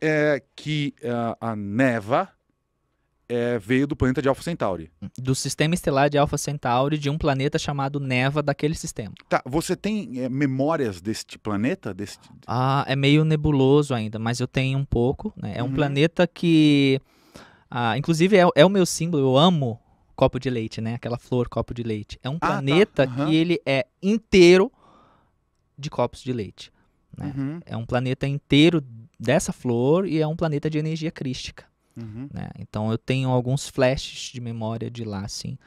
é que é, a Neva é, veio do planeta de Alpha Centauri. Do sistema estelar de Alpha Centauri, de um planeta chamado Neva daquele sistema. Tá, você tem é, memórias deste planeta? Desse... Ah, é meio nebuloso ainda, mas eu tenho um pouco. Né? É um uhum. planeta que. Ah, inclusive é, é o meu símbolo, eu amo copo de leite, né? Aquela flor copo de leite. É um ah, tá. planeta tá. uhum. que ele é inteiro de copos de leite. Né? Uhum. É um planeta inteiro dessa flor e é um planeta de energia crística. Uhum. Né? Então eu tenho alguns flashes de memória de lá, assim.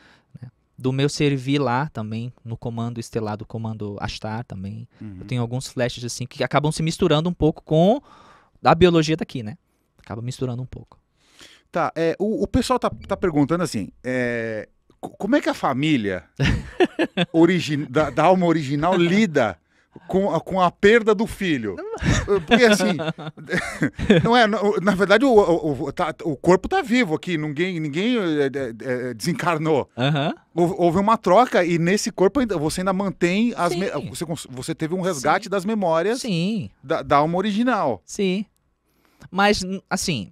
Né? Do meu servir lá também, no comando estelar do comando Astar também. Uhum. Eu tenho alguns flashes, assim, que acabam se misturando um pouco com a biologia daqui, né? Acaba misturando um pouco. Tá, é, o, o pessoal tá, tá perguntando assim, é, como é que a família da, da, alma original lida com, com a perda do filho. Porque assim, não é, na verdade, o, o, o, tá, o corpo tá vivo aqui, ninguém, ninguém é, é, é desencarnou. Houve uma troca e nesse corpo você ainda mantém as. Me... Você, você teve um resgate Sim. das memórias Sim. Da, da alma original. Sim. Mas, assim,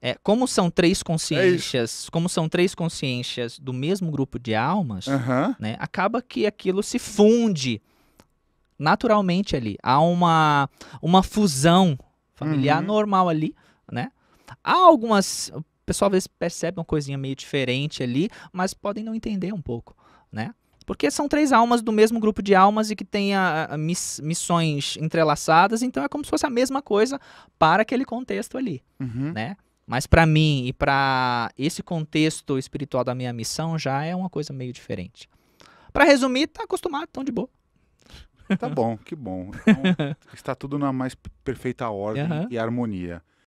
é, como são três é consciências, é como são três consciências do mesmo grupo de almas, uhum. né, acaba que aquilo se funde naturalmente ali. Há uma, uma fusão familiar uhum. normal ali, né? Há algumas. O pessoal às vezes percebe uma coisinha meio diferente ali, mas podem não entender um pouco, né? Porque são três almas do mesmo grupo de almas e que têm a, miss, missões entrelaçadas, então é como se fosse a mesma coisa para aquele contexto ali, uhum. né? Mas para mim e para esse contexto espiritual da minha missão já é uma coisa meio diferente. Para resumir, tá acostumado, tão de boa. Tá bom, que bom. Então, está tudo na mais perfeita ordem uhum. e harmonia.